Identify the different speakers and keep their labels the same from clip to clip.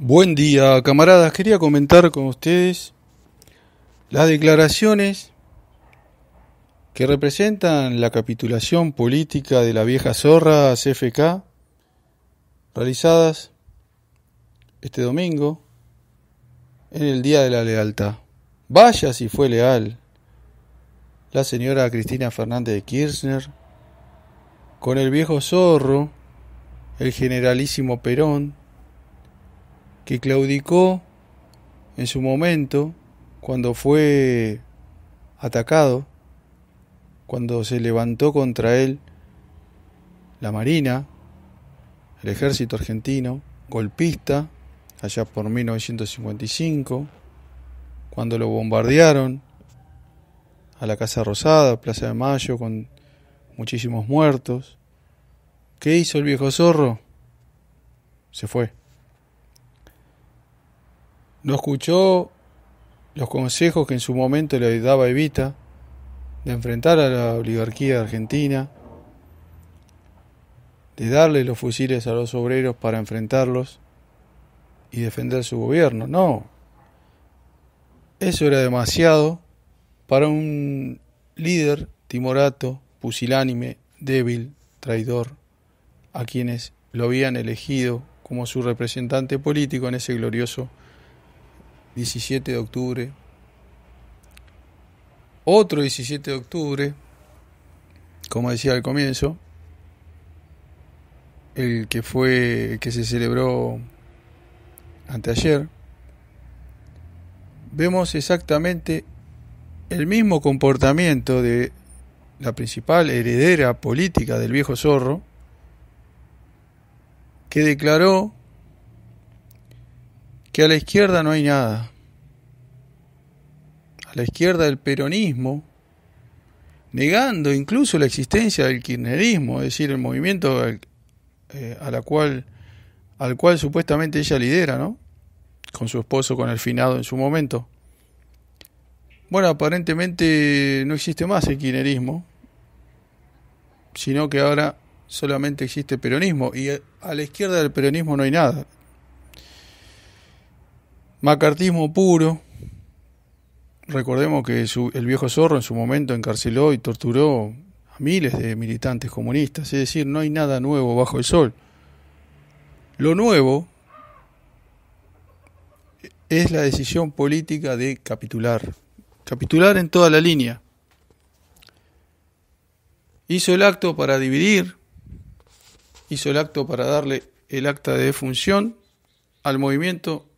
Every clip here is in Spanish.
Speaker 1: Buen día, camaradas. Quería comentar con ustedes las declaraciones que representan la capitulación política de la vieja zorra CFK realizadas este domingo en el Día de la Lealtad. Vaya si fue leal la señora Cristina Fernández de Kirchner con el viejo zorro, el generalísimo Perón, que claudicó en su momento cuando fue atacado, cuando se levantó contra él la Marina, el ejército argentino, golpista, allá por 1955, cuando lo bombardearon a la Casa Rosada, Plaza de Mayo, con muchísimos muertos. ¿Qué hizo el viejo zorro? Se fue. No escuchó los consejos que en su momento le daba Evita de enfrentar a la oligarquía argentina, de darle los fusiles a los obreros para enfrentarlos y defender su gobierno. No, eso era demasiado para un líder timorato, pusilánime, débil, traidor, a quienes lo habían elegido como su representante político en ese glorioso 17 de octubre, otro 17 de octubre, como decía al comienzo, el que fue que se celebró anteayer, vemos exactamente el mismo comportamiento de la principal heredera política del viejo zorro, que declaró que a la izquierda no hay nada. A la izquierda del peronismo, negando incluso la existencia del kirchnerismo, es decir, el movimiento al, eh, a la cual, al cual supuestamente ella lidera, ¿no? Con su esposo, con el finado en su momento. Bueno, aparentemente no existe más el kirchnerismo, sino que ahora solamente existe peronismo y a la izquierda del peronismo no hay nada. Macartismo puro. Recordemos que el viejo zorro en su momento encarceló y torturó a miles de militantes comunistas, es decir, no hay nada nuevo bajo el sol. Lo nuevo es la decisión política de capitular, capitular en toda la línea. Hizo el acto para dividir, hizo el acto para darle el acta de defunción al movimiento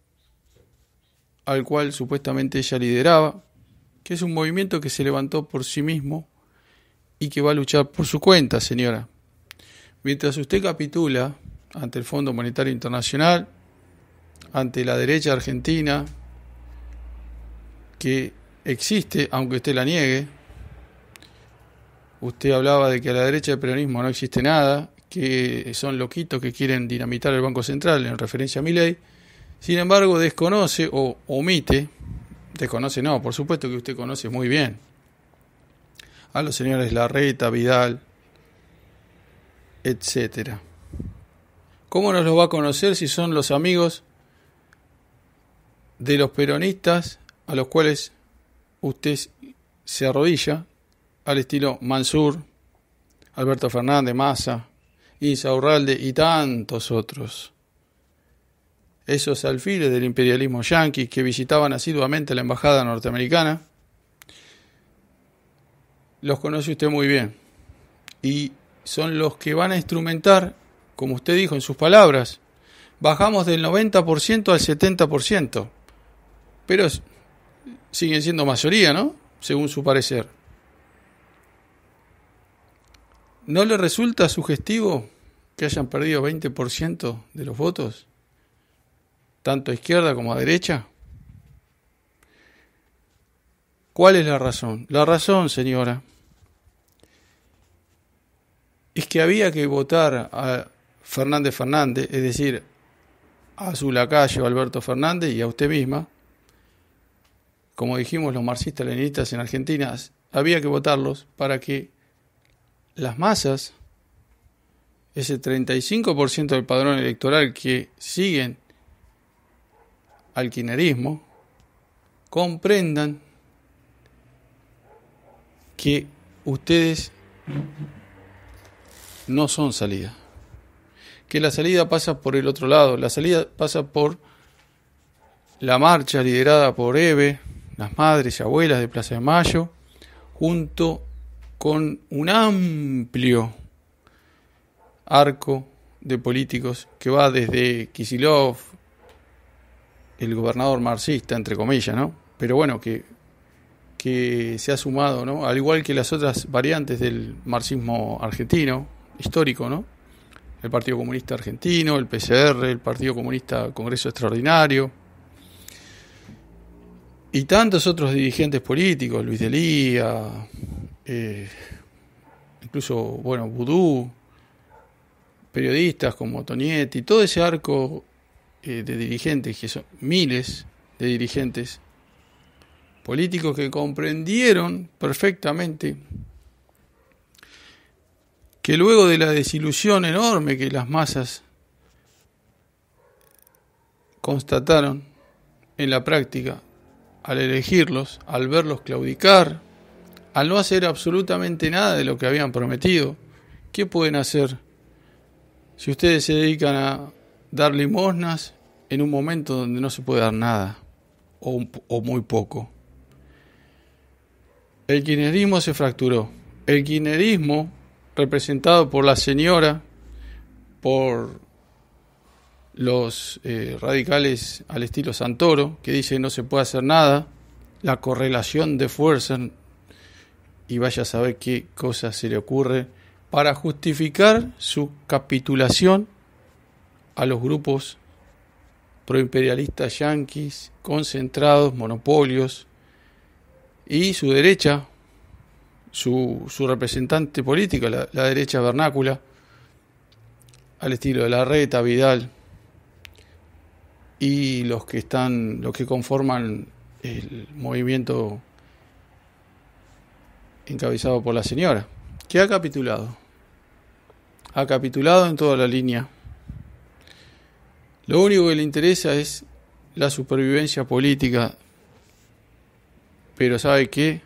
Speaker 1: al cual supuestamente ella lideraba, que es un movimiento que se levantó por sí mismo y que va a luchar por su cuenta, señora. Mientras usted capitula ante el Fondo Monetario Internacional, ante la derecha argentina que existe, aunque usted la niegue. Usted hablaba de que a la derecha del peronismo no existe nada, que son loquitos que quieren dinamitar el Banco Central en referencia a mi ley. Sin embargo, desconoce o omite, desconoce no, por supuesto que usted conoce muy bien a los señores Larreta, Vidal, etcétera. ¿Cómo nos los va a conocer si son los amigos de los peronistas a los cuales usted se arrodilla al estilo Mansur, Alberto Fernández, Massa, urralde y tantos otros? esos alfiles del imperialismo yanqui que visitaban asiduamente la embajada norteamericana, los conoce usted muy bien. Y son los que van a instrumentar, como usted dijo en sus palabras, bajamos del 90% al 70%. Pero siguen siendo mayoría, ¿no? Según su parecer. ¿No le resulta sugestivo que hayan perdido 20% de los votos? tanto a izquierda como a derecha? ¿Cuál es la razón? La razón, señora, es que había que votar a Fernández Fernández, es decir, a su lacayo Alberto Fernández y a usted misma, como dijimos los marxistas-leninistas en Argentina, había que votarlos para que las masas, ese 35% del padrón electoral que siguen alquinerismo, comprendan que ustedes no son salida, que la salida pasa por el otro lado, la salida pasa por la marcha liderada por Eve, las madres y abuelas de Plaza de Mayo, junto con un amplio arco de políticos que va desde Kisilov, el gobernador marxista, entre comillas, ¿no? Pero bueno, que, se ha sumado, ¿no? Al igual que las otras variantes del marxismo argentino, histórico, ¿no? El Partido Comunista Argentino, el PCR, el Partido Comunista Congreso Extraordinario, y tantos otros dirigentes políticos, Luis Delía, eh, incluso, bueno, Vudú, periodistas como Tonietti, todo ese arco eh, de dirigentes, que son miles de dirigentes políticos que comprendieron perfectamente que luego de la desilusión enorme que las masas constataron en la práctica al elegirlos, al verlos claudicar, al no hacer absolutamente nada de lo que habían prometido, ¿qué pueden hacer si ustedes se dedican a dar limosnas en un momento donde no se puede dar nada o, muy poco. El kirchnerismo se fracturó. El kirchnerismo, representado por la señora, por los eh, radicales al estilo Santoro, que dice no se puede hacer nada, la correlación de fuerzas, y vaya a saber qué cosa se le ocurre, para justificar su capitulación a los grupos proimperialistas yanquis, concentrados, monopolios, y su derecha, su, su representante política, la, derecha vernácula, al estilo de la reta, Vidal, y los que están, los que conforman el movimiento encabezado por la señora, que ha capitulado. Ha capitulado en toda la línea lo único que le interesa es la supervivencia política. Pero ¿sabe qué?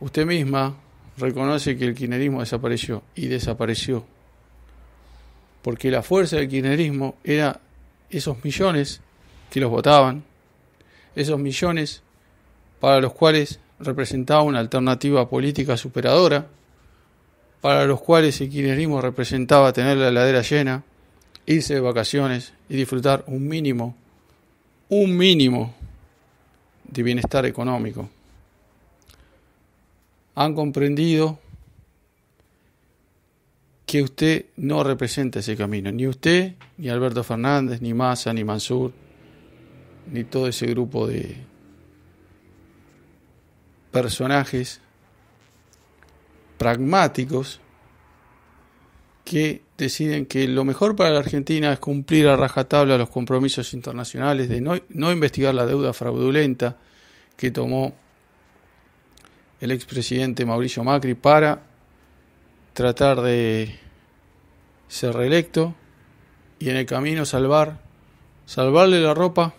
Speaker 1: Usted misma reconoce que el kirchnerismo desapareció y desapareció. Porque la fuerza del kirchnerismo era esos millones que los votaban, esos millones para los cuales representaba una alternativa política superadora, para los cuales el kirchnerismo representaba tener la ladera llena, irse de vacaciones y disfrutar un mínimo, un mínimo de bienestar económico. Han comprendido que usted no representa ese camino, ni usted, ni Alberto Fernández, ni Massa, ni Mansur, ni todo ese grupo de personajes pragmáticos que deciden que lo mejor para la Argentina es cumplir a rajatabla los compromisos internacionales de no, investigar la deuda fraudulenta que tomó el expresidente Mauricio Macri para tratar de ser reelecto y en el camino salvar salvarle la ropa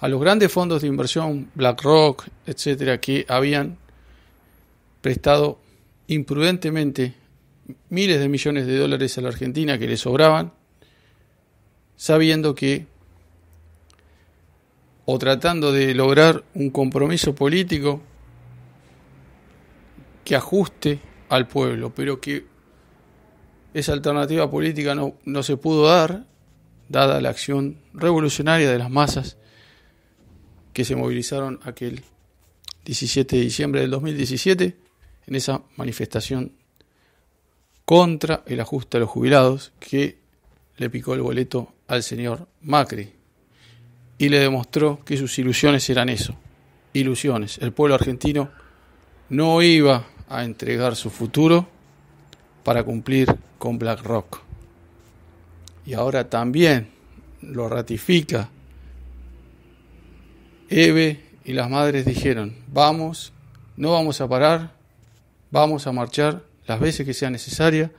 Speaker 1: a los grandes fondos de inversión BlackRock, etcétera, que habían prestado imprudentemente miles de millones de dólares a la Argentina que le sobraban, sabiendo que, o tratando de lograr un compromiso político que ajuste al pueblo, pero que esa alternativa política no, no se pudo dar, dada la acción revolucionaria de las masas que se movilizaron aquel 17 de diciembre del 2017 en esa manifestación contra el ajuste a los jubilados que le picó el boleto al señor Macri y le demostró que sus ilusiones eran eso, ilusiones. El pueblo argentino no iba a entregar su futuro para cumplir con BlackRock. Y ahora también lo ratifica. Eve y las madres dijeron, vamos, no vamos a parar, vamos a marchar las veces que sea necesaria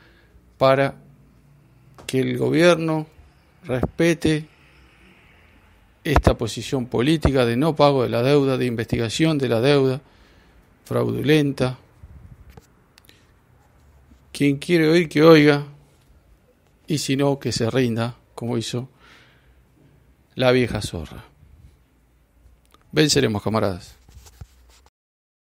Speaker 1: para que el gobierno respete esta posición política de no pago de la deuda, de investigación de la deuda fraudulenta. Quien quiere oír que oiga y si no que se rinda, como hizo la vieja zorra. Venceremos, camaradas.